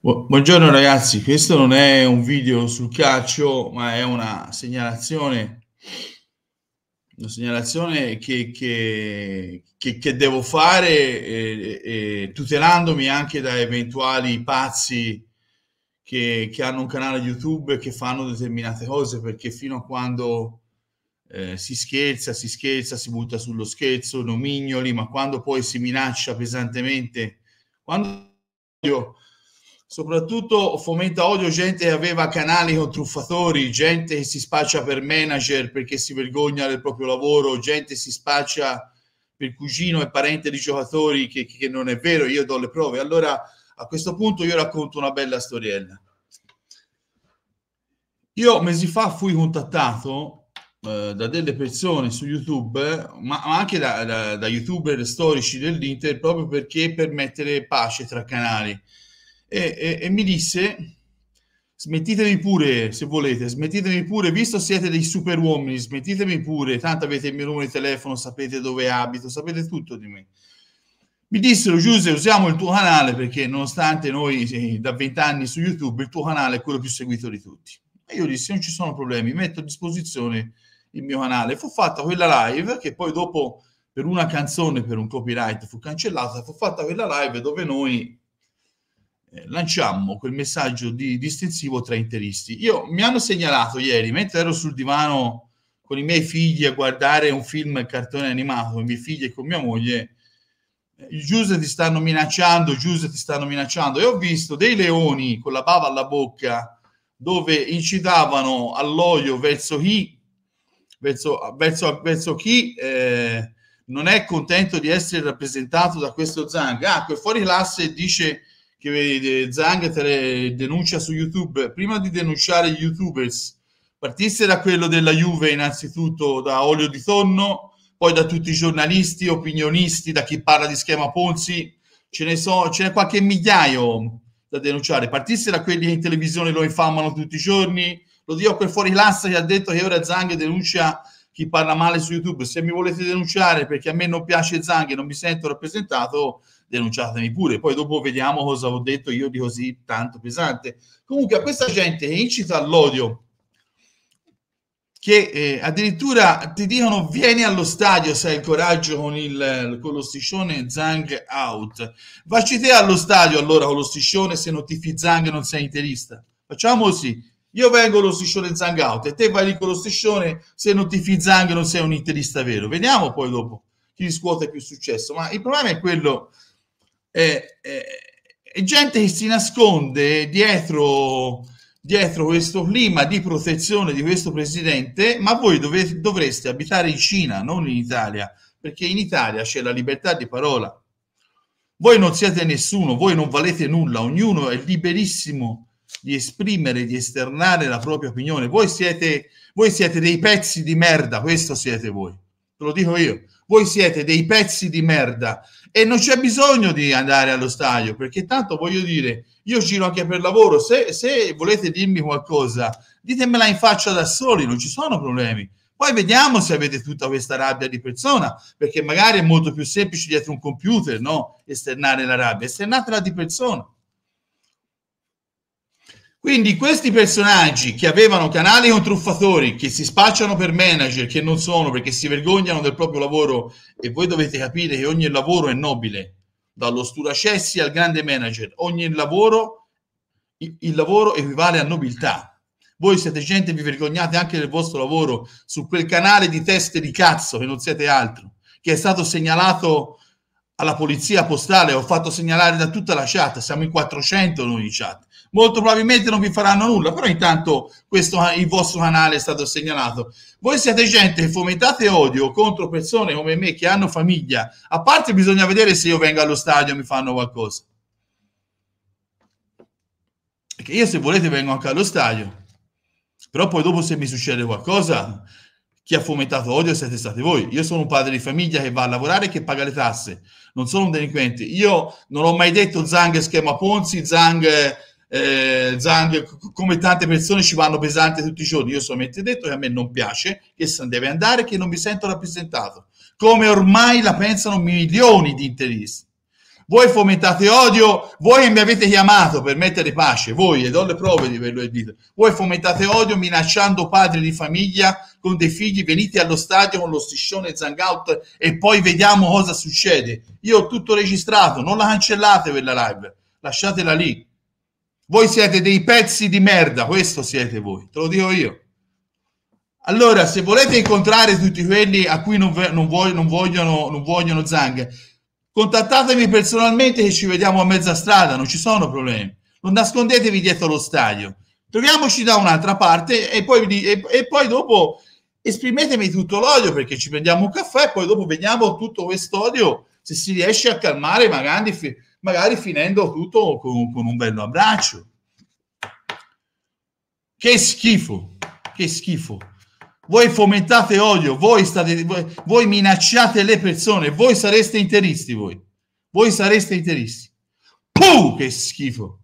Buongiorno ragazzi, questo non è un video sul calcio, ma è una segnalazione, una segnalazione che, che, che, che devo fare e, e tutelandomi anche da eventuali pazzi che, hanno un canale YouTube e che fanno determinate cose, perché fino a quando eh, si scherza, si scherza, si butta sullo scherzo, nomignoli, ma quando poi si minaccia pesantemente, quando... Io, soprattutto fomenta odio gente che aveva canali con truffatori, gente che si spaccia per manager perché si vergogna del proprio lavoro, gente che si spaccia per cugino e parente di giocatori che, che non è vero, io do le prove. Allora a questo punto io racconto una bella storiella. Io mesi fa fui contattato eh, da delle persone su YouTube, ma, anche da, da, da youtuber storici dell'Inter, proprio perché per mettere pace tra canali e, e, e mi disse smettetemi pure se volete, smettetemi pure, visto siete dei super uomini, smettetemi pure, tanto avete il mio numero di telefono, sapete dove abito, sapete tutto di me. Mi dissero, Giuse, usiamo il tuo canale perché nonostante noi da vent'anni su YouTube, il tuo canale è quello più seguito di tutti. E io dissi, non ci sono problemi, metto a disposizione il mio canale. Fu fatta quella live che poi dopo per una canzone, per un copyright, fu cancellata, fu fatta quella live dove noi eh, lanciammo quel messaggio di distensivo tra interisti. Io, mi hanno segnalato ieri, mentre ero sul divano con i miei figli a guardare un film cartone animato con i miei figli e con mia moglie, eh, Giuse ti stanno minacciando, Giuse ti stanno minacciando. E ho visto dei leoni con la bava alla bocca dove incitavano all'odio verso chi, verso, verso, verso chi eh, non è contento di essere rappresentato da questo Zang. Ah, quel fuori classe dice che Zang denuncia su YouTube, prima di denunciare gli youtubers, partisse da quello della Juve innanzitutto, da Olio di Tonno, poi da tutti i giornalisti, opinionisti, da chi parla di schema Ponzi, ce ne so, ce n'è qualche migliaio da denunciare, partisse da quelli che in televisione lo infamano tutti i giorni, lo dico a quel fuori classe che ha detto che ora Zang denuncia chi parla male su YouTube, se mi volete denunciare perché a me non piace Zang e non mi sento rappresentato, denunciatemi pure. Poi dopo vediamo cosa ho detto io di così tanto pesante. Comunque a questa gente che incita all'odio, che eh, addirittura ti dicono vieni allo stadio se hai il coraggio con, il, con lo striscione Zang out. Facci te allo stadio allora con lo striscione se non Zang e non sei interista. Facciamo così, io vengo lo striscione zangato e te vai lì con lo striscione se non ti fi non sei un interista vero. Vediamo poi dopo chi riscuote più successo. Ma il problema è quello, è, è, è gente che si nasconde dietro, dietro, questo clima di protezione di questo presidente, ma voi dove, dovreste abitare in Cina, non in Italia, perché in Italia c'è la libertà di parola. Voi non siete nessuno, voi non valete nulla, ognuno è liberissimo di esprimere, di esternare la propria opinione. Voi siete, voi siete dei pezzi di merda, questo siete voi. Te lo dico io. Voi siete dei pezzi di merda e non c'è bisogno di andare allo stadio perché tanto voglio dire, io giro anche per lavoro, se, se volete dirmi qualcosa, ditemela in faccia da soli, non ci sono problemi. Poi vediamo se avete tutta questa rabbia di persona, perché magari è molto più semplice dietro un computer, no? Esternare la rabbia, esternatela di persona. Quindi questi personaggi che avevano canali con truffatori, che si spacciano per manager, che non sono perché si vergognano del proprio lavoro e voi dovete capire che ogni lavoro è nobile, dallo sturacessi al grande manager, ogni lavoro, il lavoro equivale a nobiltà. Voi siete gente, vi vergognate anche del vostro lavoro su quel canale di teste di cazzo che non siete altro, che è stato segnalato alla polizia postale, ho fatto segnalare da tutta la chat, siamo in 400 noi in chat molto probabilmente non vi faranno nulla, però intanto questo, il vostro canale è stato segnalato. Voi siete gente che fomentate odio contro persone come me che hanno famiglia, a parte bisogna vedere se io vengo allo stadio e mi fanno qualcosa. Perché io se volete vengo anche allo stadio, però poi dopo se mi succede qualcosa, chi ha fomentato odio siete stati voi. Io sono un padre di famiglia che va a lavorare e che paga le tasse, non sono un delinquente. Io non ho mai detto Zang schema Ponzi, Zang eh, eh, Zambia, come tante persone ci vanno pesanti tutti i giorni. Io solamente detto che a me non piace, che se ne deve andare, che non mi sento rappresentato, come ormai la pensano milioni di interisti. Voi fomentate odio, voi mi avete chiamato per mettere pace, voi, e do le prove di quello che dite, voi fomentate odio minacciando padri di famiglia con dei figli, venite allo stadio con lo striscione Zangout e poi vediamo cosa succede. Io ho tutto registrato, non la cancellate quella live, lasciatela lì, voi siete dei pezzi di merda, questo siete voi, te lo dico io. Allora, se volete incontrare tutti quelli a cui non, ve, non, voglio, non, vogliono, non vogliono Zang, contattatemi personalmente che ci vediamo a mezza strada, non ci sono problemi. Non nascondetevi dietro lo stadio. Troviamoci da un'altra parte e poi, e, e poi dopo esprimetemi tutto l'odio perché ci prendiamo un caffè e poi dopo vediamo tutto quest'odio se si riesce a calmare magari magari finendo tutto con, con un bello abbraccio. Che schifo, che schifo. Voi fomentate odio, voi, state, voi, voi minacciate le persone, voi sareste interisti voi. Voi sareste interisti. Puh, che schifo.